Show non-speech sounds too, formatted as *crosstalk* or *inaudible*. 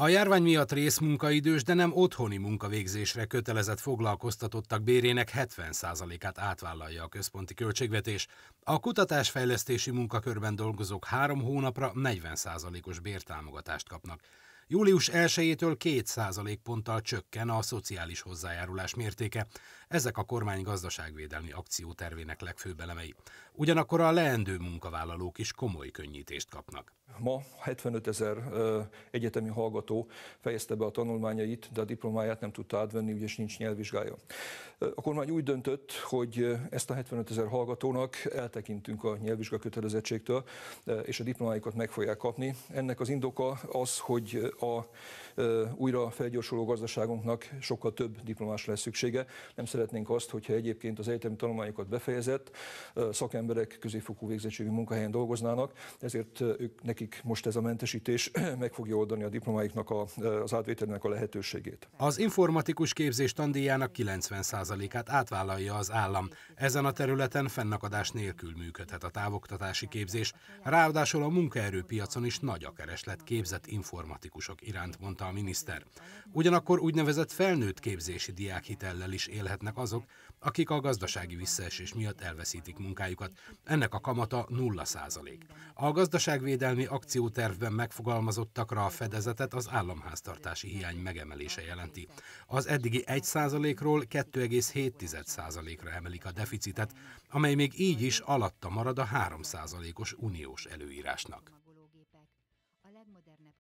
A járvány miatt részmunkaidős, de nem otthoni munkavégzésre kötelezett foglalkoztatottak bérének 70%-át átvállalja a központi költségvetés. A kutatásfejlesztési munkakörben dolgozók három hónapra 40%-os bértámogatást kapnak. Július 1-től 2 ponttal csökken a szociális hozzájárulás mértéke. Ezek a kormány gazdaságvédelmi akciótervének legfőbb elemei. Ugyanakkor a leendő munkavállalók is komoly könnyítést kapnak. Ma 75 ezer egyetemi hallgató fejezte be a tanulmányait, de a diplomáját nem tudta átvenni, ugyanis nincs nyelvvizsgája. A kormány úgy döntött, hogy ezt a 75 ezer hallgatónak eltekintünk a nyelvvizsga kötelezettségtől, és a diplomáikat meg fogják kapni. Ennek az indoka az, hogy a újra felgyorsuló gazdaságunknak sokkal több diplomás lesz szüksége. Nem szeretnénk azt, hogyha egyébként az egyetemi tanulmányokat befejezett szakemberek középfokú végzettségű munkahelyen dolgoznának, ezért ők, nekik most ez a mentesítés *clears throat* meg fogja oldani a diplomáiknak a, az átvételnek a lehetőségét. Az informatikus képzés tandíjának 90%-át átvállalja az állam. Ezen a területen fennakadás nélkül működhet a távoktatási képzés. Ráadásul a munkaerőpiacon is nagy a kereslet képzett informatikus pedagógusok iránt, mondta a miniszter. Ugyanakkor úgynevezett felnőtt képzési diákhitellel is élhetnek azok, akik a gazdasági visszaesés miatt elveszítik munkájukat. Ennek a kamata 0 százalék. A gazdaságvédelmi akciótervben megfogalmazottakra a fedezetet az államháztartási hiány megemelése jelenti. Az eddigi 1 százalékról 2,7 százalékra emelik a deficitet, amely még így is alatta marad a 3 százalékos uniós előírásnak.